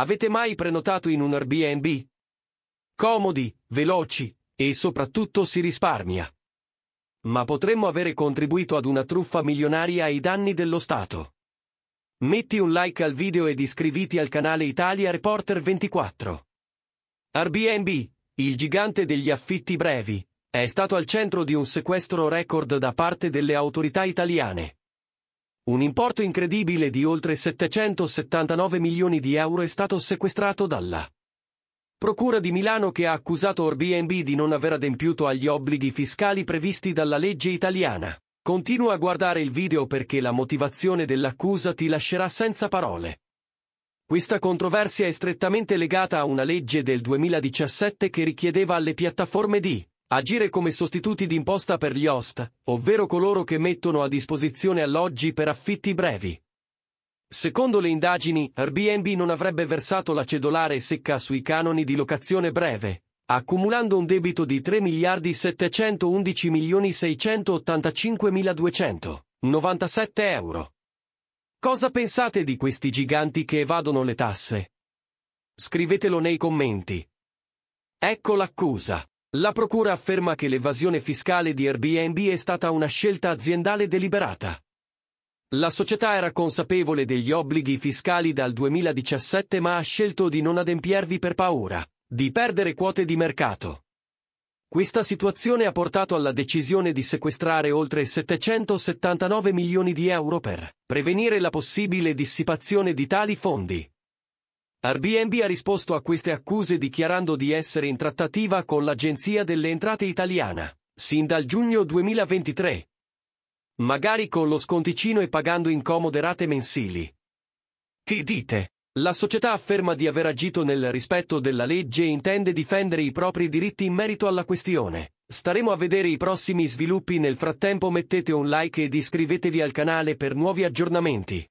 Avete mai prenotato in un Airbnb? Comodi, veloci e soprattutto si risparmia. Ma potremmo avere contribuito ad una truffa milionaria ai danni dello Stato. Metti un like al video ed iscriviti al canale Italia Reporter 24. Airbnb, il gigante degli affitti brevi, è stato al centro di un sequestro record da parte delle autorità italiane. Un importo incredibile di oltre 779 milioni di euro è stato sequestrato dalla Procura di Milano che ha accusato Airbnb di non aver adempiuto agli obblighi fiscali previsti dalla legge italiana. Continua a guardare il video perché la motivazione dell'accusa ti lascerà senza parole. Questa controversia è strettamente legata a una legge del 2017 che richiedeva alle piattaforme di agire come sostituti d'imposta per gli host, ovvero coloro che mettono a disposizione alloggi per affitti brevi. Secondo le indagini, Airbnb non avrebbe versato la cedolare secca sui canoni di locazione breve, accumulando un debito di 3 miliardi 711 milioni 685 mila 297 euro. Cosa pensate di questi giganti che evadono le tasse? Scrivetelo nei commenti. Ecco l'accusa. La Procura afferma che l'evasione fiscale di Airbnb è stata una scelta aziendale deliberata. La società era consapevole degli obblighi fiscali dal 2017 ma ha scelto di non adempiervi per paura, di perdere quote di mercato. Questa situazione ha portato alla decisione di sequestrare oltre 779 milioni di euro per prevenire la possibile dissipazione di tali fondi. Airbnb ha risposto a queste accuse dichiarando di essere in trattativa con l'Agenzia delle Entrate italiana, sin dal giugno 2023. Magari con lo sconticino e pagando incomode rate mensili. Che dite? La società afferma di aver agito nel rispetto della legge e intende difendere i propri diritti in merito alla questione. Staremo a vedere i prossimi sviluppi nel frattempo mettete un like ed iscrivetevi al canale per nuovi aggiornamenti.